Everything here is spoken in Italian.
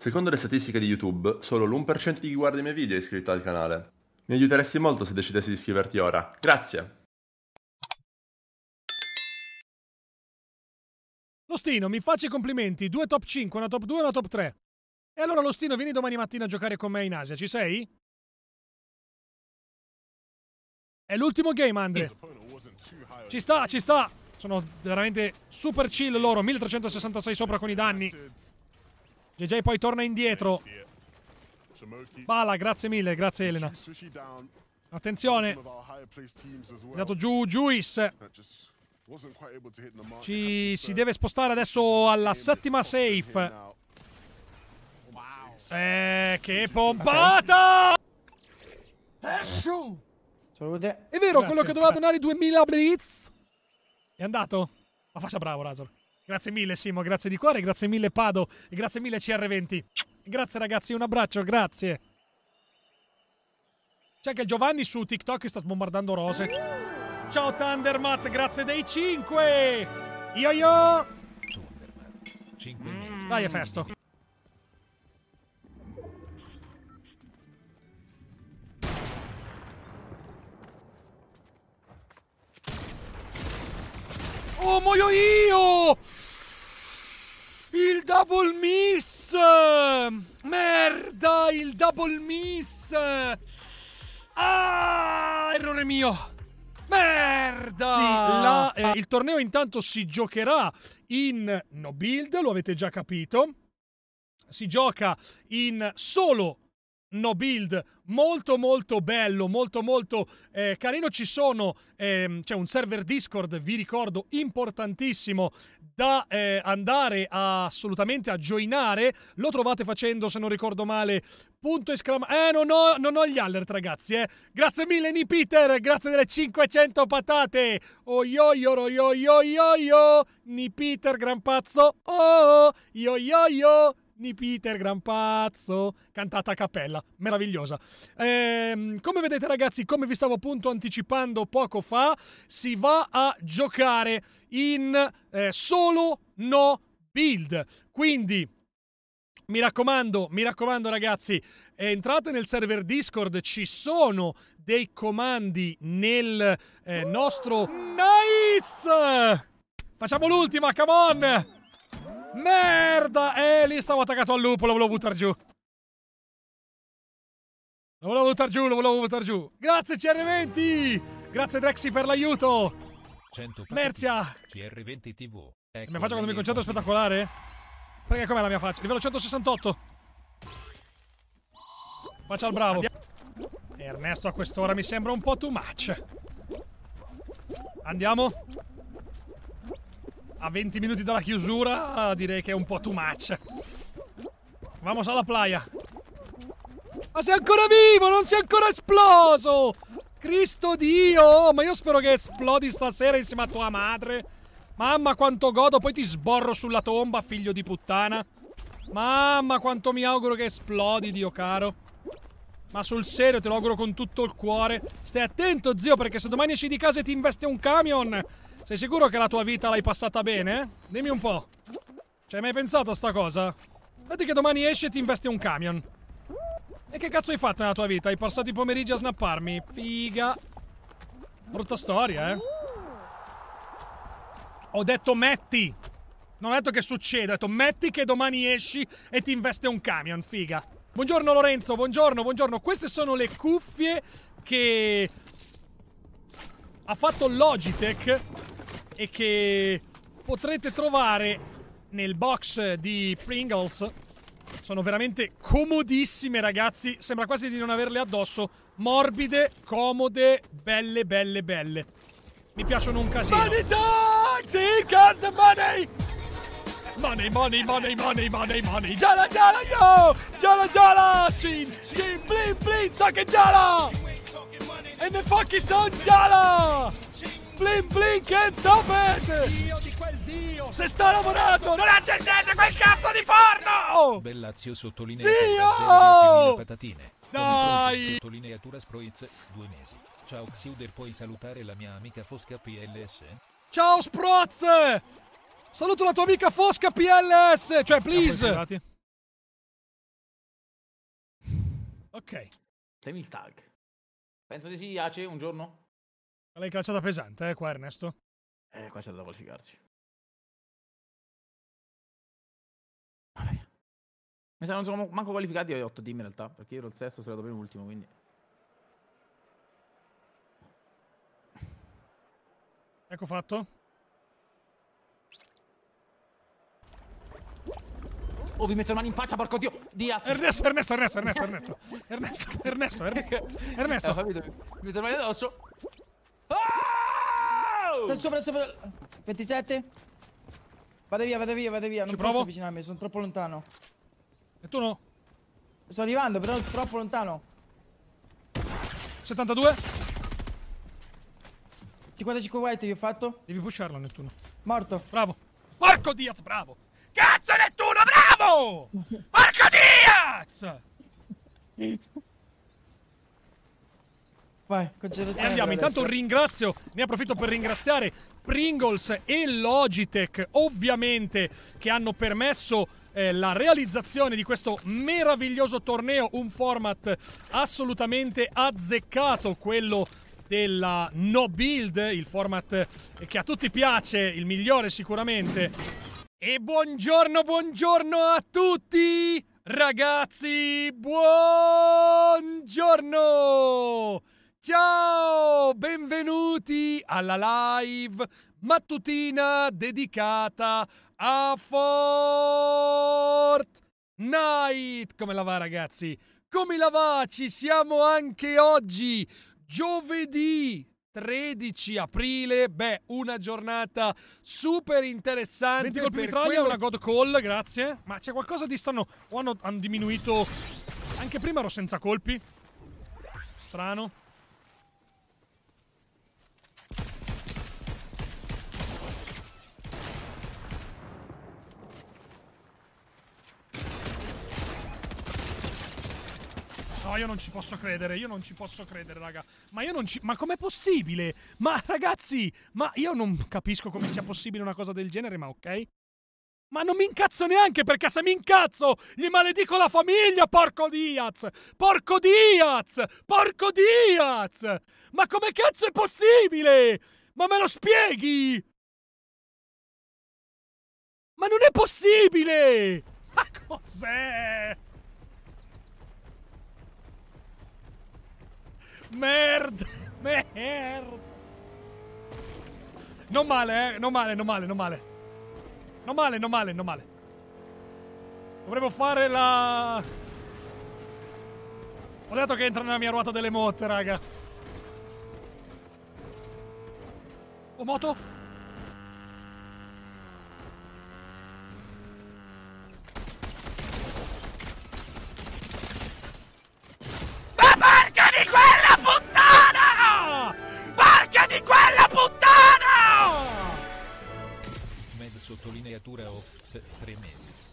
Secondo le statistiche di YouTube, solo l'1% di chi guarda i miei video è iscritto al canale. Mi aiuteresti molto se decidessi di iscriverti ora. Grazie! Lostino, mi faccio i complimenti. Due top 5, una top 2 e una top 3. E allora Lostino, vieni domani mattina a giocare con me in Asia, ci sei? È l'ultimo game, Andre. Ci sta, ci sta. Sono veramente super chill loro. 1366 sopra con i danni. JJ poi torna indietro. Eh, eh. Bala, grazie mille, grazie Elena. Attenzione. È andato giù Juice. Ci si deve spostare adesso alla settima safe. Wow. Oh eh, che pompata! È vero, quello che doveva donare 2000 blitz. È andato? Ma faccia bravo, Razor. Grazie mille Simo, grazie di cuore, grazie mille Pado, grazie mille CR20. Grazie ragazzi, un abbraccio, grazie. C'è anche il Giovanni su TikTok che sta sbombardando rose. Ciao Thundermat, grazie dei 5. Io io. Thundermat, 5 mm. mesi. Dai, è festo. Oh, muoio io! Il double miss! Merda, il double miss! Ah, errore mio! Merda! Sì, la, eh, il torneo intanto si giocherà in no build, lo avete già capito. Si gioca in solo No build molto molto bello, molto molto eh, carino. Ci sono, ehm, c'è un server Discord, vi ricordo, importantissimo da eh, andare a, assolutamente a joinare. Lo trovate facendo, se non ricordo male, punto esclamativo. Eh, non ho, non ho, gli alert ragazzi, eh. Grazie mille Ni grazie delle 500 patate. Oh yo yo yo yo yo yo, Ni gran pazzo. Oh, yo yo yo. Ni Peter, gran pazzo, cantata a cappella, meravigliosa. Ehm, come vedete ragazzi, come vi stavo appunto anticipando poco fa, si va a giocare in eh, solo no build. Quindi mi raccomando, mi raccomando ragazzi, eh, entrate nel server Discord, ci sono dei comandi nel eh, nostro... Nice! Facciamo l'ultima, come on! Merda! Eh, lì stavo attaccato al lupo, lo volevo buttare giù. Lo volevo buttare giù, lo volevo buttare giù. Grazie CR20! Grazie Drexy per l'aiuto! Merzia! CR20 TV. Ecco mi faccio quando mi concentro è spettacolare? Perché com'è la mia faccia? Livello 168. Faccia al bravo. Ernesto a quest'ora mi sembra un po' too much. Andiamo a 20 minuti dalla chiusura direi che è un po' too much. Vamos alla playa. Ma sei ancora vivo, non sei ancora esploso! Cristo Dio! Ma io spero che esplodi stasera insieme a tua madre. Mamma quanto godo, poi ti sborro sulla tomba, figlio di puttana. Mamma quanto mi auguro che esplodi, Dio caro. Ma sul serio te lo auguro con tutto il cuore. Stai attento, zio, perché se domani esci di casa e ti investe un camion, sei sicuro che la tua vita l'hai passata bene? Dimmi un po'. Ci hai mai pensato a sta cosa? Vedi che domani esci e ti investi un camion. E che cazzo hai fatto nella tua vita? Hai passato i pomeriggi a snapparmi? Figa. Brutta storia, eh? Ho detto metti! Non ho detto che succede, ho detto metti che domani esci e ti investe un camion, figa. Buongiorno Lorenzo, buongiorno, buongiorno. Queste sono le cuffie che ha fatto Logitech e che potrete trovare nel box di Pringles. Sono veramente comodissime, ragazzi. Sembra quasi di non averle addosso. Morbide, comode, belle, belle, belle. Mi piacciono un casino. Money dogs! Here comes the money! Money, money, money, money, money, money. Jala, jala, yo! Jala, jala! Chin, chin, blin, blin, suck and jala! And the fucking sun, jala! Blin Blin che sapete! Dio di quel Dio! Se sta lavorando! Non accendete quel cazzo di forno! Bellazio sottolinea Zio! patatine. Dai! Sottolineatura Sproiz, due mesi. Ciao Xuder, puoi salutare la mia amica Fosca PLS? Ciao Sproz! Saluto la tua amica Fosca PLS, cioè please! Ok. Temi il tag. Penso di sì, Ace, un giorno? L'hai calciata pesante, eh, qua Ernesto? Eh, qua c'è da qualificarci. Vabbè. Mi sa che non sono manco qualificati ai 8 team in realtà, perché io ero il sesto, sarei per l'ultimo, quindi... Ecco fatto. Oh, vi metto le mani in faccia, porco dio! Diaz! Ernesto, Ernesto, Ernesto, Ernesto, Ernesto! Ernesto, Ernesto, Ernesto! Ernesto! Ernesto. Ho capito, mi metto le mani addosso. Wow! Sopra, sopra. 27. Vado via, vado via, vado via. Non Ci posso provo? avvicinarmi, sono troppo lontano. E tu no? Sto arrivando, però troppo lontano. 72. 55 white gli ho fatto. Devi pusharlo, Nettuno. Morto. Bravo. Porco Diaz, bravo. Cazzo, Nettuno, bravo! Porco Diaz! Vai, E eh, andiamo, intanto adesso. ringrazio, ne approfitto per ringraziare Pringles e Logitech, ovviamente, che hanno permesso eh, la realizzazione di questo meraviglioso torneo, un format assolutamente azzeccato, quello della No Build, il format che a tutti piace, il migliore sicuramente. E buongiorno, buongiorno a tutti! Ragazzi, buongiorno! Ciao, benvenuti alla live mattutina dedicata a Fortnite. Come la va ragazzi? Come la va? Ci siamo anche oggi, giovedì 13 aprile, beh, una giornata super interessante. 20 colpi mitraglia quello... una god call, grazie. Ma c'è qualcosa di strano? O hanno, hanno diminuito... Anche prima ero senza colpi. Strano. No, io non ci posso credere, io non ci posso credere, raga. Ma io non ci... Ma com'è possibile? Ma ragazzi, ma io non capisco come sia possibile una cosa del genere, ma ok? Ma non mi incazzo neanche perché se mi incazzo gli maledico la famiglia, porco Diaz! Porco Diaz! Porco Diaz! Ma come cazzo è possibile? Ma me lo spieghi? Ma non è possibile! Ma cos'è? Merda! Merda! Non male, eh? Non male, non male, non male. Non male, non male, non male. Dovremmo fare la... Ho detto che entra nella mia ruota delle motte, raga. Oh, moto? sottolineatura off, tre mesi.